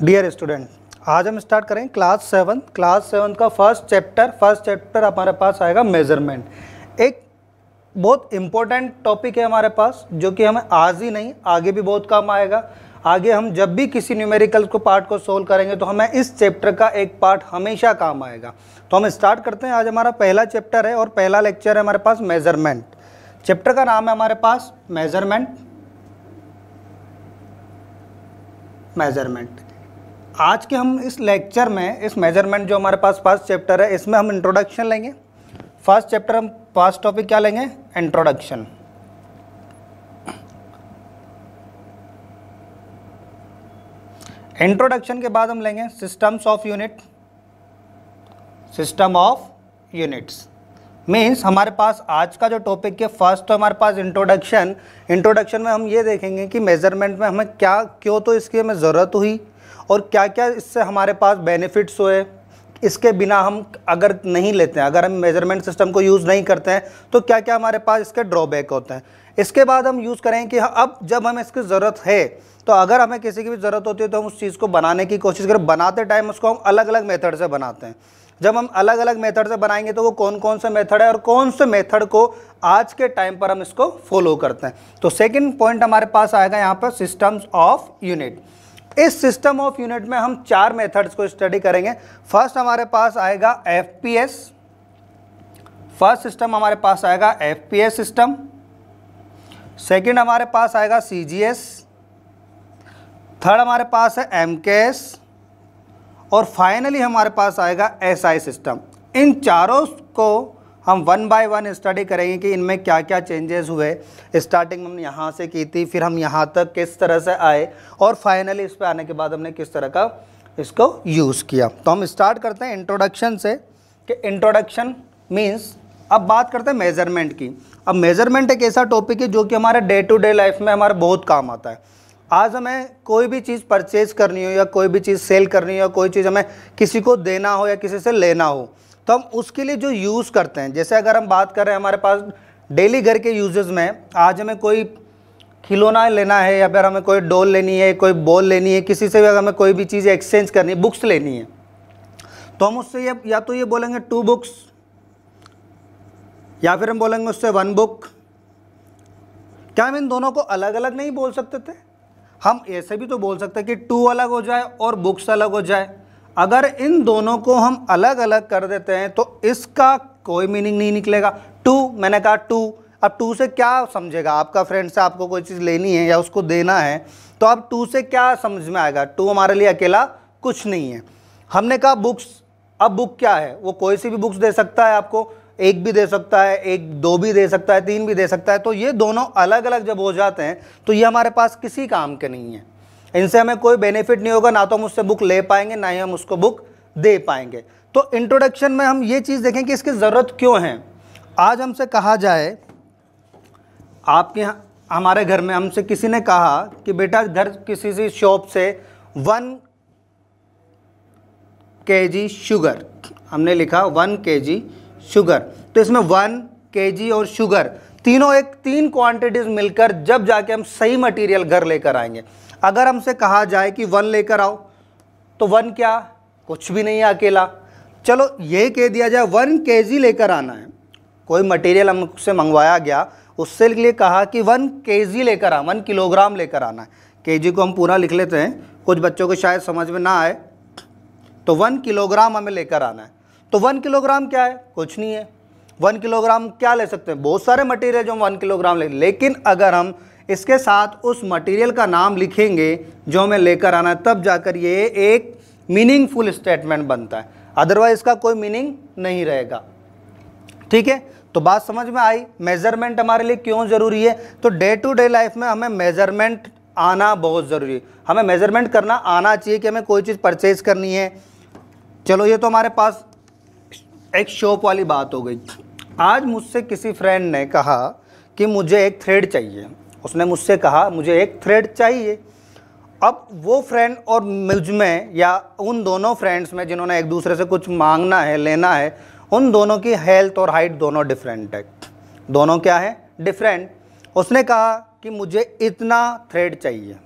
dear student आज हम start करें क्लास सेवन क्लास सेवन का फर्स्ट चैप्टर फर्स्ट चैप्टर हमारे पास आएगा मेजरमेंट एक बहुत इम्पोर्टेंट टॉपिक है हमारे पास जो कि हमें आज ही नहीं आगे भी बहुत काम आएगा आगे हम जब भी किसी न्यूमेरिकल को पार्ट को सोल्व करेंगे तो हमें इस चैप्टर का एक पार्ट हमेशा काम आएगा तो हम स्टार्ट करते हैं आज हमारा पहला चैप्टर है और पहला लेक्चर है हमारे पास मेजरमेंट चैप्टर का नाम है हमारे पास मेजरमेंट मेजरमेंट आज के हम इस लेक्चर में इस मेजरमेंट जो हमारे पास फर्स्ट चैप्टर है इसमें हम इंट्रोडक्शन लेंगे फर्स्ट चैप्टर हम फर्स्ट टॉपिक क्या लेंगे इंट्रोडक्शन इंट्रोडक्शन के बाद हम लेंगे systems of unit system of units means हमारे पास आज का जो टॉपिक है फर्स्ट तो हमारे पास इंट्रोडक्शन इंट्रोडक्शन में हम ये देखेंगे कि मेजरमेंट में हमें क्या क्यों तो इसकी हमें ज़रूरत हुई और क्या क्या इससे हमारे पास बेनिफिट्स हुए इसके बिना हम अगर नहीं लेते हैं अगर हम मेजरमेंट सिस्टम को यूज़ नहीं करते हैं तो क्या क्या हमारे पास इसके ड्रॉबैक होते हैं इसके बाद हम यूज़ करें कि हाँ, अब जब हमें इसकी ज़रूरत है तो अगर हमें किसी की भी ज़रूरत होती है तो हम उस चीज़ को बनाने की कोशिश करें बनाते टाइम उसको हम अलग अलग मेथड से बनाते हैं जब हम अलग अलग मेथड से बनाएंगे तो वो कौन कौन से मेथड है और कौन से मेथड को आज के टाइम पर हम इसको फॉलो करते हैं तो सेकेंड पॉइंट हमारे पास आएगा यहाँ पर सिस्टम्स ऑफ यूनिट इस सिस्टम ऑफ यूनिट में हम चार मेथड्स को स्टडी करेंगे फर्स्ट हमारे पास आएगा एफ फर्स्ट सिस्टम हमारे पास आएगा एफ सिस्टम सेकंड हमारे पास आएगा सी थर्ड हमारे पास है एम और फाइनली हमारे पास आएगा एस SI सिस्टम इन चारों को हम वन बाय वन स्टडी करेंगे कि इनमें क्या क्या चेंजेस हुए स्टार्टिंग हमने यहाँ से की थी फिर हम यहाँ तक किस तरह से आए और फाइनली इस पर आने के बाद हमने किस तरह का इसको यूज़ किया तो हम स्टार्ट करते हैं इंट्रोडक्शन से कि इंट्रोडक्शन मीन्स अब बात करते हैं मेज़रमेंट की अब मेज़रमेंट एक ऐसा टॉपिक है जो कि हमारे डे टू डे लाइफ में हमारा बहुत काम आता है आज हमें कोई भी चीज़ परचेज करनी हो या कोई भी चीज़ सेल करनी हो या कोई चीज़ हमें किसी को देना हो या किसी से लेना हो तो हम उसके लिए जो यूज़ करते हैं जैसे अगर हम बात करें हमारे पास डेली घर के यूजेज में आज हमें कोई खिलौना लेना है या फिर हमें कोई डॉल लेनी है कोई बॉल लेनी है किसी से भी हमें कोई भी चीज़ एक्सचेंज करनी है बुक्स लेनी है तो हम उससे या, या तो ये बोलेंगे टू बुक्स या फिर हम बोलेंगे उससे वन बुक क्या हम इन दोनों को अलग अलग नहीं बोल सकते थे हम ऐसे भी तो बोल सकते कि टू अलग हो जाए और बुक्स अलग हो जाए अगर इन दोनों को हम अलग अलग कर देते हैं तो इसका कोई मीनिंग नहीं निकलेगा टू मैंने कहा टू अब टू से क्या समझेगा आपका फ्रेंड से आपको कोई चीज़ लेनी है या उसको देना है तो अब टू से क्या समझ में आएगा टू हमारे लिए अकेला कुछ नहीं है हमने कहा बुक्स अब बुक क्या है वो कोई सी भी बुक्स दे सकता है आपको एक भी दे सकता है एक दो भी दे सकता है तीन भी दे सकता है तो ये दोनों अलग अलग जब हो जाते हैं तो ये हमारे पास किसी काम के नहीं है इनसे हमें कोई बेनिफिट नहीं होगा ना तो हम उससे बुक ले पाएंगे ना ही हम उसको बुक दे पाएंगे तो इंट्रोडक्शन में हम ये चीज़ देखें कि इसकी ज़रूरत क्यों है आज हमसे कहा जाए आपके हमारे घर में हमसे किसी ने कहा कि बेटा घर किसी से शॉप से वन के जी शुगर हमने लिखा वन के जी शुगर तो इसमें वन के जी और शुगर तीनों एक तीन क्वांटिटीज मिलकर जब जाके हम सही मटेरियल घर लेकर आएंगे अगर हमसे कहा जाए कि वन लेकर आओ तो वन क्या कुछ भी नहीं है अकेला चलो ये कह दिया जाए वन के जी लेकर आना है कोई मटेरियल हमसे मंगवाया गया उससे लिए कहा कि वन के जी लेकर आ वन किलोग्राम लेकर आना है के जी को हम पूरा लिख लेते हैं कुछ बच्चों को शायद समझ में ना आए तो वन किलोग्राम हमें लेकर आना है तो वन किलोग्राम क्या है कुछ नहीं है वन किलोग्राम क्या ले सकते हैं बहुत सारे मटेरियल जो हम वन किलोग्राम ले लेकिन अगर हम इसके साथ उस मटेरियल का नाम लिखेंगे जो हमें लेकर आना है तब जाकर ये एक मीनिंगफुल स्टेटमेंट बनता है अदरवाइज इसका कोई मीनिंग नहीं रहेगा ठीक है तो बात समझ में आई मेजरमेंट हमारे लिए क्यों ज़रूरी है तो डे टू डे लाइफ में हमें मेजरमेंट आना बहुत ज़रूरी है हमें मेजरमेंट करना आना चाहिए कि हमें कोई चीज़ परचेज करनी है चलो ये तो हमारे पास एक शॉप वाली बात हो गई आज मुझसे किसी फ्रेंड ने कहा कि मुझे एक थ्रेड चाहिए उसने मुझसे कहा मुझे एक थ्रेड चाहिए अब वो फ्रेंड और मुझ में या उन दोनों फ्रेंड्स में जिन्होंने एक दूसरे से कुछ मांगना है लेना है उन दोनों की हेल्थ और हाइट दोनों डिफरेंट है दोनों क्या है डिफरेंट उसने कहा कि मुझे इतना थ्रेड चाहिए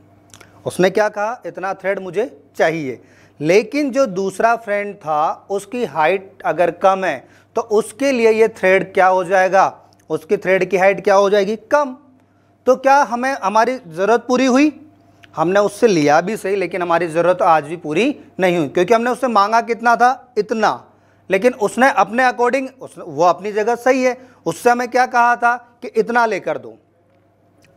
उसने क्या कहा इतना थ्रेड मुझे चाहिए लेकिन जो दूसरा फ्रेंड था उसकी हाइट अगर कम है तो उसके लिए ये थ्रेड क्या हो जाएगा उसकी थ्रेड की हाइट क्या हो जाएगी कम तो क्या हमें हमारी ज़रूरत पूरी हुई हमने उससे लिया भी सही लेकिन हमारी ज़रूरत आज भी पूरी नहीं हुई क्योंकि हमने उससे मांगा कितना था इतना लेकिन उसने अपने अकॉर्डिंग उसने वो अपनी जगह सही है उससे हमें क्या कहा था कि इतना लेकर दो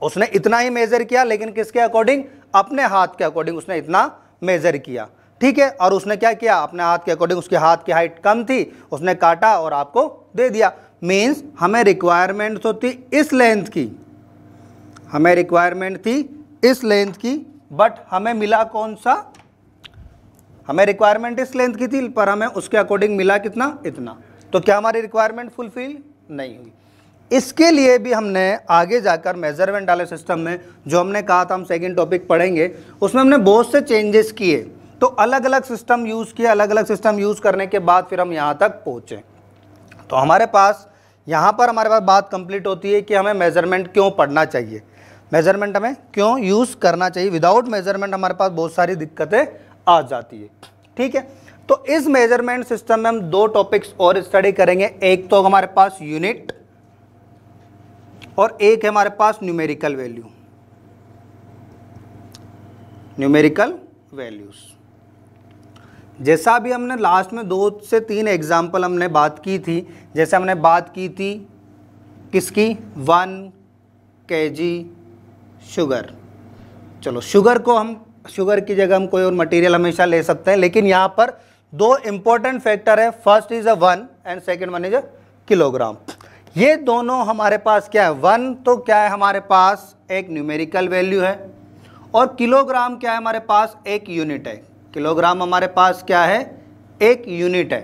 उसने इतना ही मेज़र किया लेकिन किसके अकॉर्डिंग अपने हाथ के अकॉर्डिंग उसने इतना मेज़र किया ठीक है और उसने क्या किया अपने हाथ के अकॉर्डिंग उसके हाथ की हाइट कम थी उसने काटा और आपको दे दिया मीन्स हमें रिक्वायरमेंट तो थी इस लेंथ की हमें रिक्वायरमेंट थी इस लेंथ की बट हमें मिला कौन सा हमें रिक्वायरमेंट इस लेंथ की थी पर हमें उसके अकॉर्डिंग मिला कितना इतना तो क्या हमारी रिक्वायरमेंट फुलफिल नहीं हुई इसके लिए भी हमने आगे जाकर मेजरमेंट वाले सिस्टम में जो हमने कहा था हम सेकेंड टॉपिक पढ़ेंगे उसमें हमने बहुत से चेंजेस किए तो अलग अलग सिस्टम यूज़ किए अलग अलग सिस्टम यूज़ करने के बाद फिर हम यहाँ तक पहुँचे तो हमारे पास यहाँ पर हमारे पास बात कंप्लीट होती है कि हमें मेज़रमेंट क्यों पढ़ना चाहिए मेज़रमेंट हमें क्यों यूज़ करना चाहिए विदाउट मेज़रमेंट हमारे पास बहुत सारी दिक्कतें आ जाती है ठीक है तो इस मेज़रमेंट सिस्टम में हम दो टॉपिक्स और स्टडी करेंगे एक तो हमारे पास यूनिट और एक है हमारे पास न्यूमेरिकल वैल्यू न्यूमेरिकल वैल्यूज़ जैसा भी हमने लास्ट में दो से तीन एग्जाम्पल हमने बात की थी जैसे हमने बात की थी किसकी वन के जी शुगर चलो शुगर को हम शुगर की जगह हम कोई और मटेरियल हमेशा ले सकते हैं लेकिन यहाँ पर दो इम्पोर्टेंट फैक्टर है first is a one and second one is a kilogram ये दोनों हमारे पास क्या है वन तो क्या है हमारे पास एक न्यूमेरिकल वैल्यू है और किलोग्राम क्या है हमारे पास एक यूनिट है किलोग्राम हमारे पास क्या है एक यूनिट है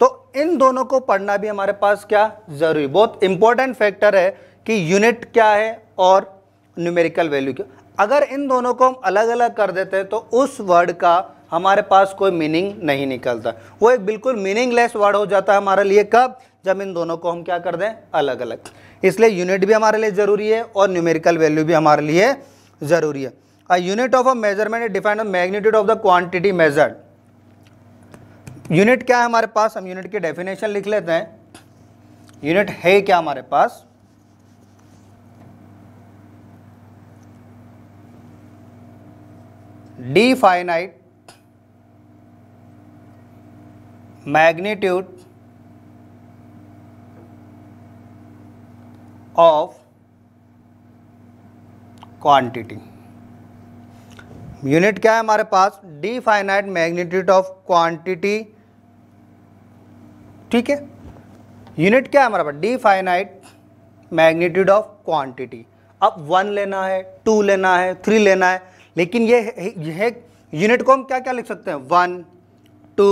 तो इन दोनों को पढ़ना भी हमारे पास क्या ज़रूरी बहुत इंपॉर्टेंट फैक्टर है कि यूनिट क्या है और न्यूमेरिकल वैल्यू क्या अगर इन दोनों को हम अलग अलग कर देते हैं तो उस वर्ड का हमारे पास कोई मीनिंग नहीं निकलता वो एक बिल्कुल मीनिंगलेस वर्ड हो जाता है हमारे लिए कब जब इन दोनों को हम क्या कर दें अलग अलग इसलिए यूनिट भी हमारे लिए ज़रूरी है और न्यूमेरिकल वैल्यू भी हमारे लिए ज़रूरी है a unit of a measurement define the magnitude of the quantity measured unit क्या है हमारे पास हम यूनिट के डेफिनेशन लिख लेते हैं यूनिट है क्या हमारे पास definite magnitude of quantity unit क्या है हमारे पास definite magnitude of quantity ठीक है यूनिट क्या है हमारे पास definite magnitude of quantity अब वन लेना है टू लेना है थ्री लेना है लेकिन ये यह यूनिट को हम क्या क्या लिख सकते हैं वन टू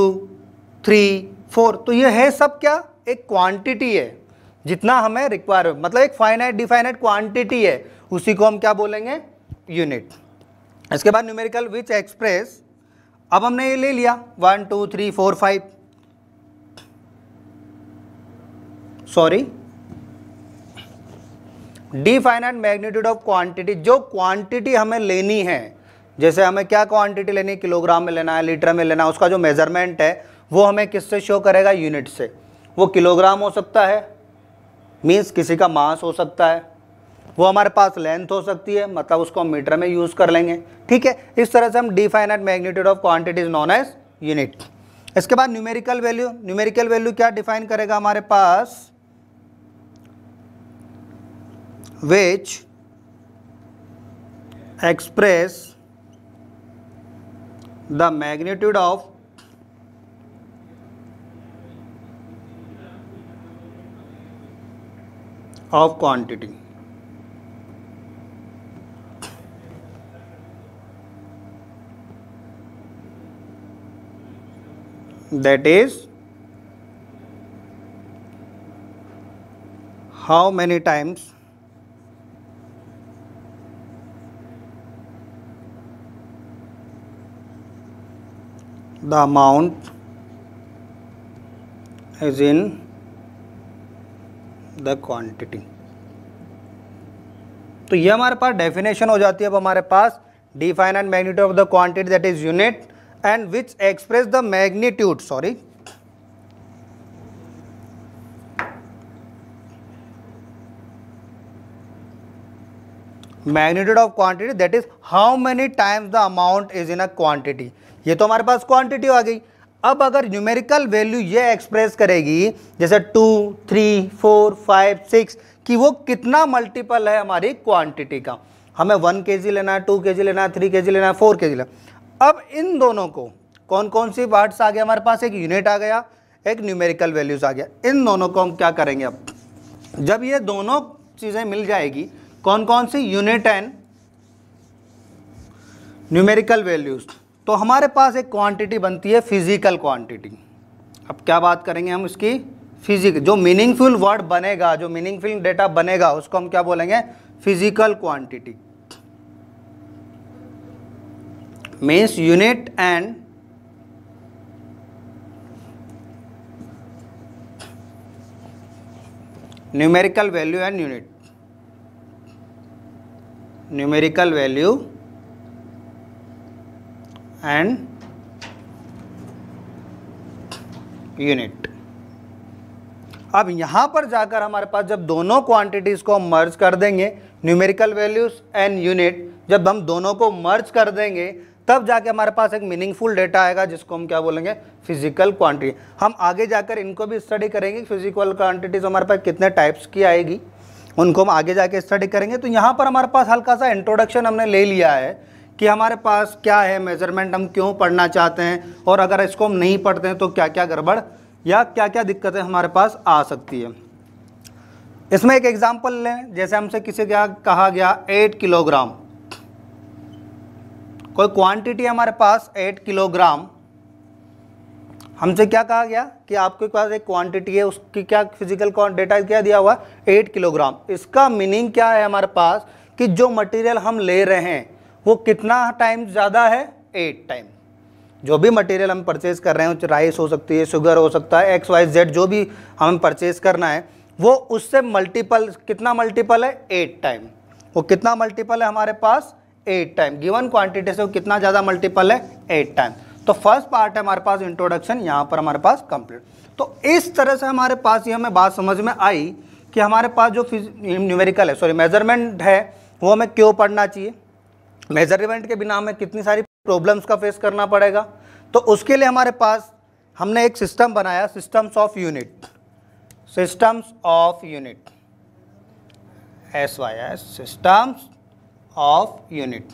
थ्री फोर तो ये है सब क्या एक क्वांटिटी है जितना हमें रिक्वायर मतलब एक फाइनाइट डिफाइनाइट क्वांटिटी है उसी को हम क्या बोलेंगे यूनिट इसके बाद न्यूमेरिकल विच एक्सप्रेस अब हमने ये ले लिया one two three four five sorry define magnitude of quantity जो क्वांटिटी हमें लेनी है जैसे हमें क्या क्वांटिटी लेनी है किलोग्राम में लेना है लीटर में लेना है उसका जो मेजरमेंट है वो हमें किससे शो करेगा यूनिट से वो किलोग्राम हो सकता है मीन्स किसी का मास हो सकता है वो हमारे पास लेंथ हो सकती है मतलब उसको हम मीटर में यूज़ कर लेंगे ठीक है इस तरह से हम definite magnitude of quantities known as unit इसके बाद न्यूमेरिकल वैल्यू न्यूमेरिकल वैल्यू क्या डिफाइन करेगा हमारे पास which express the magnitude of of quantity that is how many times the amount is in the quantity तो ये हमारे पास डेफिनेशन हो जाती है अब हमारे पास define and magnitude of the quantity that is unit and which express the magnitude sorry magnitude of quantity that is how many times the amount is in a quantity ये तो हमारे पास क्वांटिटी आ गई अब अगर न्यूमेरिकल वैल्यू ये express करेगी जैसे two three four five six कि वो कितना मल्टीपल है हमारी क्वांटिटी का हमें वन के जी लेना है टू के जी लेना है थ्री के जी लेना है फोर के जी लेना अब इन दोनों को कौन कौन सी वर्ड्स आ गया हमारे पास एक यूनिट आ गया एक न्यूमेरिकल वैल्यूज आ गया इन दोनों को हम क्या करेंगे अब जब ये दोनों चीज़ें मिल जाएगी कौन कौन सी यूनिट एंड न्यूमेरिकल वैल्यूज तो हमारे पास एक क्वांटिटी बनती है फिजिकल क्वांटिटी अब क्या बात करेंगे हम उसकी फिजिक जो मीनिंगफुल वर्ड बनेगा जो मीनिंगफुल डेटा बनेगा उसको हम क्या बोलेंगे physical quantity means unit and numerical value and unit numerical value and unit अब यहां पर जाकर हमारे पास जब दोनों क्वांटिटीज़ को हम मर्ज कर देंगे न्यूमेरिकल वैल्यूज़ एंड यूनिट जब हम दोनों को मर्ज कर देंगे तब जाके हमारे पास एक मीनिंगफुल डेटा आएगा जिसको हम क्या बोलेंगे फिजिकल क्वांटिटी हम आगे जाकर इनको भी स्टडी करेंगे फिजिकल क्वांटिटीज़ हमारे पास कितने टाइप्स की आएगी उनको हम आगे जाके स्टडी करेंगे तो यहाँ पर हमारे पास हल्का सा इंट्रोडक्शन हमने ले लिया है कि हमारे पास क्या है मेजरमेंट हम क्यों पढ़ना चाहते हैं और अगर इसको हम नहीं पढ़ते हैं तो क्या क्या गड़बड़ या क्या क्या दिक्कतें हमारे पास आ सकती है इसमें एक एग्जाम्पल लें जैसे हमसे किसी क्या कहा गया एट किलोग्राम कोई क्वांटिटी हमारे पास एट किलोग्राम हमसे क्या कहा गया कि आपके पास एक क्वांटिटी है उसकी क्या फिजिकल डेटा क्या दिया हुआ है एट किलोग्राम इसका मीनिंग क्या है हमारे पास कि जो मटेरियल हम ले रहे हैं वो कितना टाइम ज़्यादा है एट टाइम जो भी मटेरियल हम परचेज़ कर रहे हैं राइस हो सकती है शुगर हो सकता है एक्स वाई जेड जो भी हमें परचेज़ करना है वो उससे मल्टीपल कितना मल्टीपल है एट टाइम वो कितना मल्टीपल है हमारे पास एट टाइम गिवन क्वांटिटी से वो कितना ज़्यादा मल्टीपल है एट टाइम तो फर्स्ट पार्ट है हमारे पास इंट्रोडक्शन यहाँ पर हमारे पास कंप्लीट तो इस तरह से हमारे पास ये हमें बात समझ में आई कि हमारे पास जो न्यूमेरिकल है सॉरी मेजरमेंट है वो हमें क्यों पढ़ना चाहिए मेजरमेंट के बिना हमें कितनी सारी प्रॉब्लम्स का फेस करना पड़ेगा तो उसके लिए हमारे पास हमने एक सिस्टम बनाया systems of unit systems of unit S Y S systems of unit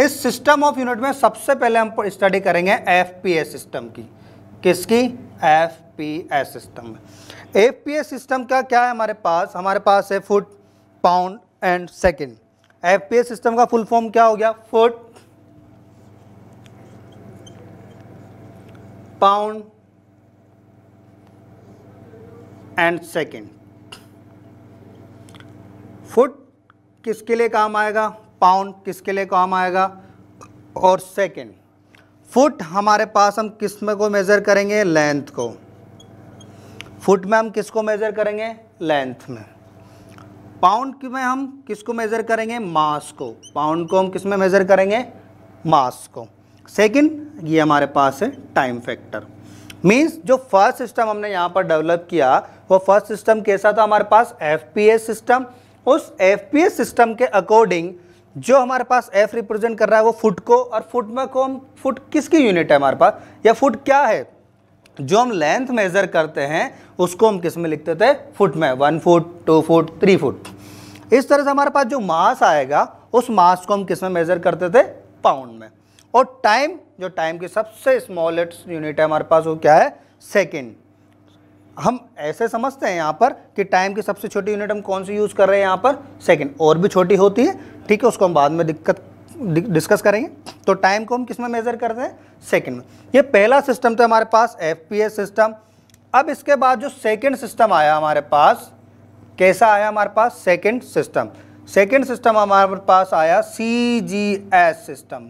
इस सिस्टम ऑफ यूनिट में सबसे पहले हम स्टडी करेंगे एस सिस्टम की किसकी एस सिस्टम एस सिस्टम का क्या है हमारे पास हमारे पास है foot pound and second S system का फुल फॉर्म क्या हो गया foot pound and second foot किसके लिए काम आएगा पाउंड किसके लिए काम आएगा और सेकेंड फुट हमारे पास हम किस में को मेज़र करेंगे लेंथ को फुट में हम किसको मेज़र करेंगे लेंथ में पाउंड में हम किसको मेज़र करेंगे मास को पाउंड को हम किस में मेज़र करेंगे मास को सेकंड ये हमारे पास है टाइम फैक्टर मीन्स जो फर्स्ट सिस्टम हमने यहाँ पर डेवलप किया वो फर्स्ट सिस्टम कैसा था हमारे पास एफ सिस्टम उस एफ सिस्टम के अकॉर्डिंग जो हमारे पास एफ रिप्रेजेंट कर रहा है वो फुट को और फुट में को हम फुट किसकी यूनिट है हमारे पास या फुट क्या है जो हम लेंथ मेज़र करते हैं उसको हम किस में लिखते थे फुट में one foot two foot three foot इस तरह से हमारे पास जो मास आएगा उस मास को हम किस में मेज़र करते थे पाउंड में और टाइम जो टाइम की सबसे स्मॉलेस्ट यूनिट है हमारे पास वो क्या है सेकेंड हम ऐसे समझते हैं यहाँ पर कि टाइम की सबसे छोटी यूनिट हम कौन सी यूज़ कर रहे हैं यहाँ पर सेकंड और भी छोटी होती है ठीक है उसको हम बाद में दिक्कत डिस्कस करेंगे तो टाइम को हम किस में मेज़र करते हैं सेकंड में ये पहला सिस्टम था हमारे पास एफ सिस्टम अब इसके बाद जो सेकेंड सिस्टम आया हमारे पास कैसा आया हमारे पास सेकेंड सिस्टम सेकेंड सिस्टम हमारे पास आया C G S system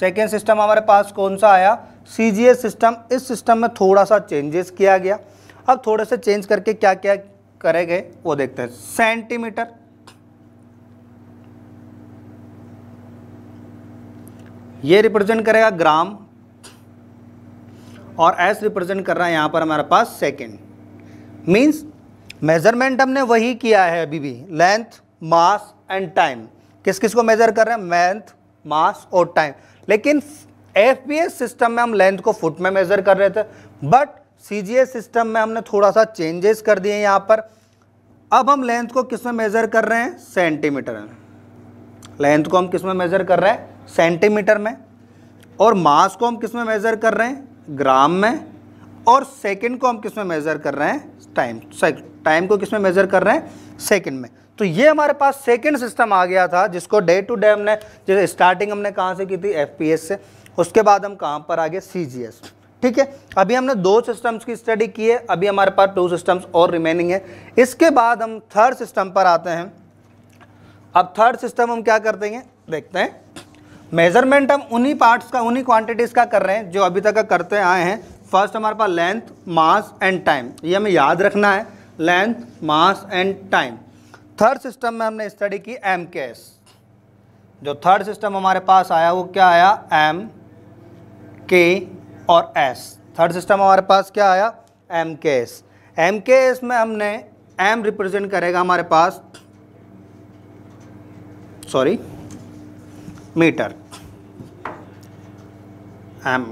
second system हमारे पास कौन सा आया सी जी एस सिस्टम इस सिस्टम में थोड़ा सा चेंजेस किया गया अब थोड़े से चेंज करके क्या क्या करे गए वो देखते हैं सेंटीमीटर ये रिप्रेजेंट करेगा ग्राम और एस रिप्रेजेंट कर रहा है यहां पर हमारे पास सेकेंड मीन्स मेजरमेंट हमने वही किया है अभी भी लेंथ मास एंड टाइम किस किस को मेजर कर रहे हैं लेंथ मास और टाइम लेकिन एफ सिस्टम में हम लेंथ को फुट में मेजर कर रहे थे बट सी सिस्टम में हमने थोड़ा सा चेंजेस कर दिए यहाँ पर अब हम लेंथ को किस में मेज़र कर रहे हैं सेंटीमीटर में लेंथ को हम किस में मेज़र कर रहे हैं सेंटीमीटर में और मास को हम किस में मेज़र कर रहे हैं ग्राम में और सेकंड को हम किस में मेज़र कर रहे हैं टाइम टाइम को किस में मेज़र कर रहे हैं सेकंड में तो ये हमारे पास सेकंड सिस्टम आ गया था जिसको डे टू डे हमने जैसे स्टार्टिंग हमने कहाँ से की थी एफ से उसके बाद हम कहाँ पर आ गए सी ठीक है अभी हमने दो सिस्टम्स की स्टडी की है अभी हमारे पास टू सिस्टम्स और रिमेनिंग है इसके बाद हम थर्ड सिस्टम पर आते हैं अब थर्ड सिस्टम हम क्या करते हैं देखते हैं मेजरमेंट हम उन्हीं पार्ट्स का उन्हीं क्वांटिटीज़ का कर रहे हैं जो अभी तक करते आए हैं फर्स्ट हमारे पास लेंथ मास एंड टाइम ये हमें याद रखना है length mass and time third system में हमने स्टडी की एम जो थर्ड सिस्टम हमारे पास आया वो क्या आया एम के और एस थर्ड सिस्टम हमारे पास क्या आया एम के एस एम के एस में हमने एम रिप्रेजेंट करेगा हमारे पास सॉरी मीटर एम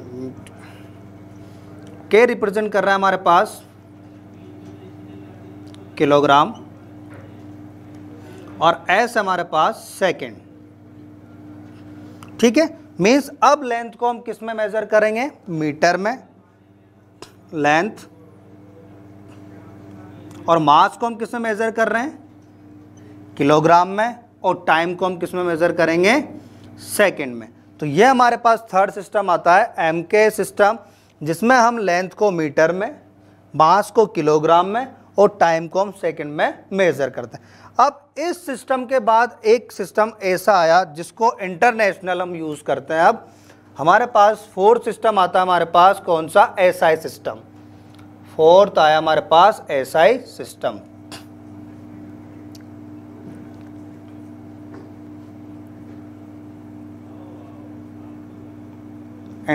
के रिप्रेजेंट कर रहा है हमारे पास किलोग्राम और एस हमारे पास सेकंड ठीक है मीन्स अब लेंथ को हम किस में मेज़र करेंगे मीटर में लेंथ और मास को हम किस में मेज़र कर रहे हैं किलोग्राम में और टाइम को हम किस में मेज़र करेंगे सेकंड में तो ये हमारे पास थर्ड सिस्टम आता है एम के सिस्टम जिसमें हम लेंथ को मीटर में मास को किलोग्राम में और टाइम को हम सेकंड में मेज़र करते हैं अब इस सिस्टम के बाद एक सिस्टम ऐसा आया जिसको इंटरनेशनल हम यूज़ करते हैं अब हमारे पास फोर्थ सिस्टम आता है हमारे पास कौन सा एस आई सिस्टम फोर्थ आया हमारे पास S I system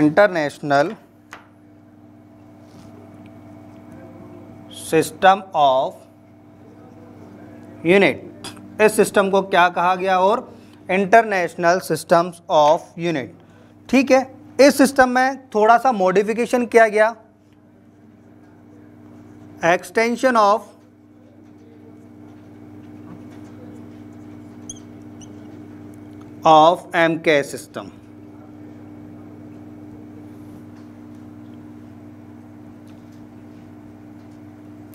international system of unit इस सिस्टम को क्या कहा गया और इंटरनेशनल सिस्टम्स ऑफ यूनिट ठीक है इस सिस्टम में थोड़ा सा मॉडिफिकेशन किया गया extension of of M K system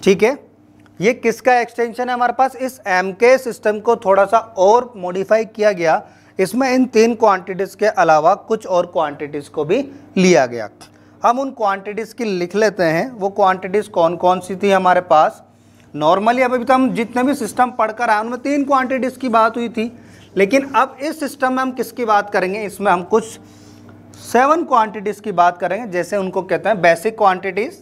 ठीक है ये किसका एक्सटेंशन है हमारे पास इस एम के सिस्टम को थोड़ा सा और मॉडिफाई किया गया इसमें इन तीन क्वांटिटीज़ के अलावा कुछ और क्वांटिटीज़ को भी लिया गया हम उन क्वांटिटीज़ की लिख लेते हैं वो क्वांटिटीज़ कौन कौन सी थी हमारे पास नॉर्मली अभी तो हम जितने भी सिस्टम पढ़कर आए उनमें तीन क्वांटिटीज़ की बात हुई थी लेकिन अब इस सिस्टम में हम किसकी बात करेंगे इसमें हम कुछ सेवन क्वांटिटीज़ की बात करेंगे जैसे उनको कहते हैं बेसिक क्वांटिटीज़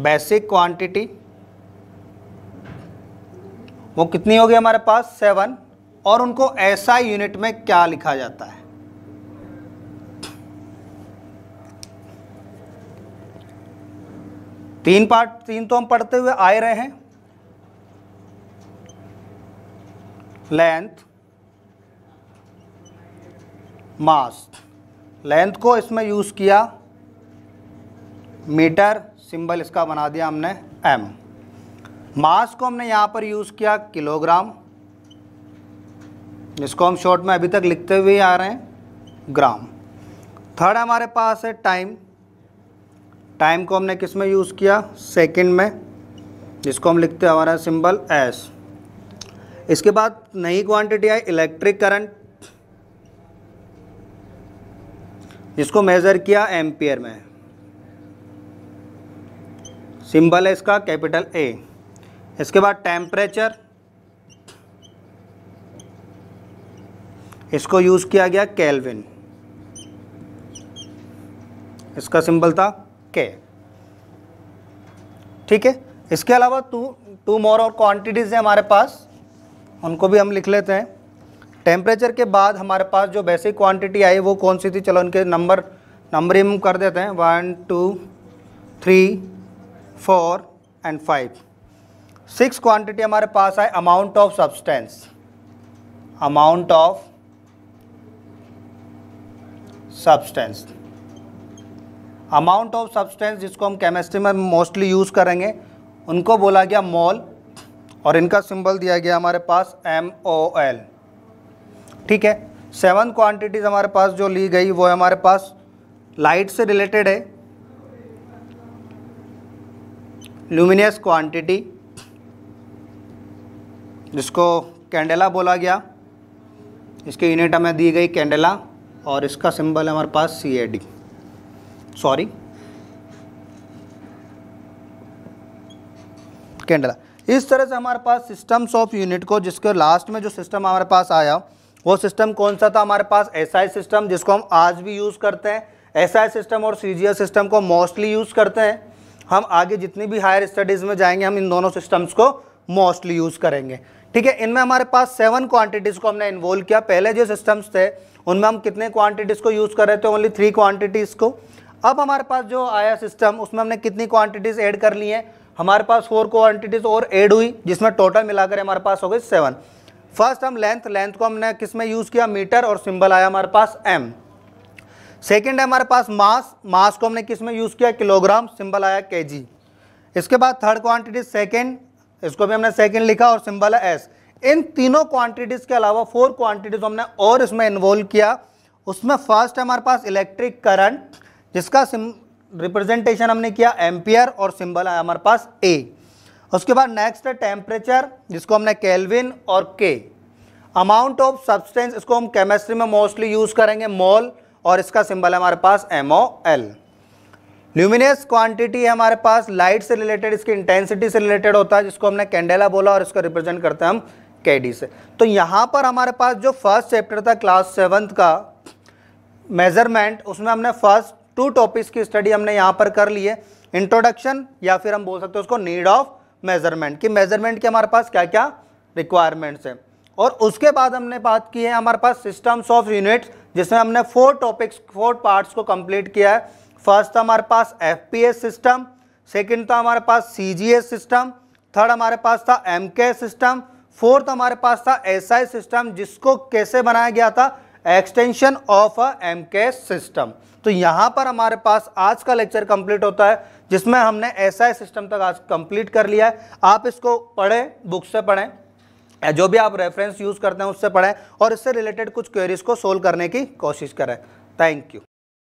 बेसिक क्वांटिटी वो कितनी होगी हमारे पास सेवन और उनको ऐसा यूनिट में क्या लिखा जाता है तीन पार्ट तीन तो हम पढ़ते हुए आए रहे हैं लेंथ मास लेंथ को इसमें यूज़ किया मीटर सिंबल इसका बना दिया हमने एम मास को हमने यहाँ पर यूज़ किया किलोग्राम जिसको हम शॉर्ट में अभी तक लिखते हुए आ रहे हैं ग्राम थर्ड हमारे पास है टाइम टाइम को हमने किस में यूज़ किया सेकंड में जिसको हम लिखते हैं हमारा सिंबल एस इसके बाद नई क्वांटिटी आई इलेक्ट्रिक करंट जिसको मेज़र किया एम्पियर में सिंबल है इसका कैपिटल ए इसके बाद टेम्परेचर इसको यूज़ किया गया कैलविन इसका सिंबल था के ठीक है इसके अलावा टू टू मोर और क्वांटिटीज़ हैं हमारे पास उनको भी हम लिख लेते हैं टेम्परेचर के बाद हमारे पास जो बेसिक क्वांटिटी आई वो कौन सी थी चलो उनके नंबर नंबरिंग कर देते हैं one two three four and five six quantity हमारे पास आए amount of substance amount of substance amount of substance जिसको हम केमिस्ट्री में मोस्टली यूज़ करेंगे उनको बोला गया मॉल और इनका सिंबल दिया गया हमारे पास एम ओ एल ठीक है सेवन क्वांटिटीज़ हमारे पास जो ली गई वो हमारे पास लाइट से रिलेटेड है ल्यूमिनियस क्वांटिटी जिसको कैंडेला बोला गया इसके यूनिट हमें दी गई कैंडेला और इसका सिंबल है हमारे पास C A D sorry candela इस तरह से हमारे पास सिस्टम्स ऑफ यूनिट को जिसके लास्ट में जो सिस्टम हमारे पास आया वो सिस्टम कौन सा था हमारे पास एस आई सिस्टम जिसको हम आज भी यूज़ करते हैं एस आई सिस्टम और सी जी एस सिस्टम को मोस्टली यूज़ करते हैं हम आगे जितनी भी हायर स्टडीज़ में जाएंगे हम इन दोनों सिस्टम्स को मोस्टली यूज़ करेंगे ठीक है इनमें हमारे पास सेवन क्वांटिटीज़ को हमने इन्वॉल्व किया पहले जो सिस्टम्स थे उनमें हम कितने क्वांटिटीज़ को यूज़ कर रहे थे ओनली थ्री क्वांटिटीज़ को अब हमारे पास जो आया सिस्टम उसमें हमने कितनी क्वांटिटीज़ ऐड कर ली हैं हमारे पास फोर क्वांटिटीज़ और ऐड हुई जिसमें टोटल मिलाकर हमारे पास हो गई सेवन फर्स्ट हम लेंथ लेंथ को हमने किस में यूज़ किया मीटर और सिंबल आया हमारे पास एम सेकेंड है हमारे पास मास मास को हमने किस में यूज़ किया किलोग्राम सिंबल आया के जी इसके बाद थर्ड क्वांटिटी सेकेंड इसको भी हमने सेकेंड लिखा और सिंबल है एस इन तीनों क्वांटिटीज़ के अलावा फोर क्वांटिटीज़ हमने और इसमें इन्वॉल्व किया उसमें फर्स्ट है हमारे पास इलेक्ट्रिक करंट जिसका रिप्रेजेंटेशन हमने किया एम्पियर और सिंबल आया हमारे पास ए उसके बाद नेक्स्ट है टेम्परेचर जिसको हमने केल्विन और के अमाउंट ऑफ सब्सटेंस इसको हम केमिस्ट्री में मोस्टली यूज़ करेंगे मॉल और इसका सिंबल है हमारे पास M O L luminous quantity है हमारे पास लाइट से रिलेटेड इसकी इंटेंसिटी से रिलेटेड होता है जिसको हमने कैंडेला बोला और इसको रिप्रेजेंट करते हैं हम कैडी से तो यहाँ पर हमारे पास जो फर्स्ट चैप्टर था क्लास सेवन्थ का मेजरमेंट उसमें हमने फर्स्ट टू टॉपिक्स की स्टडी हमने यहाँ पर कर ली है इंट्रोडक्शन या फिर हम बोल सकते हैं उसको नीड ऑफ मेजरमेंट कि मेजरमेंट के हमारे पास क्या क्या रिक्वायरमेंट्स हैं और उसके बाद हमने बात की है हमारे पास सिस्टम्स ऑफ यूनिट्स जिसमें हमने फोर टॉपिक्स फोर पार्ट्स को कंप्लीट किया है फर्स्ट था हमारे पास एफ सिस्टम सेकेंड था हमारे पास सी सिस्टम थर्ड हमारे पास था एम सिस्टम फोर्थ हमारे पास था एस सिस्टम जिसको कैसे बनाया गया था extension of a M system तो यहाँ पर हमारे पास आज का लेक्चर कंप्लीट होता है जिसमें हमने एस सिस्टम तक आज कंप्लीट कर लिया है आप इसको पढ़ें बुक से पढ़ें जो भी आप रेफरेंस यूज़ करते हैं उससे पढ़ें और इससे रिलेटेड कुछ क्वेरीज को सोल्व करने की कोशिश करें थैंक यू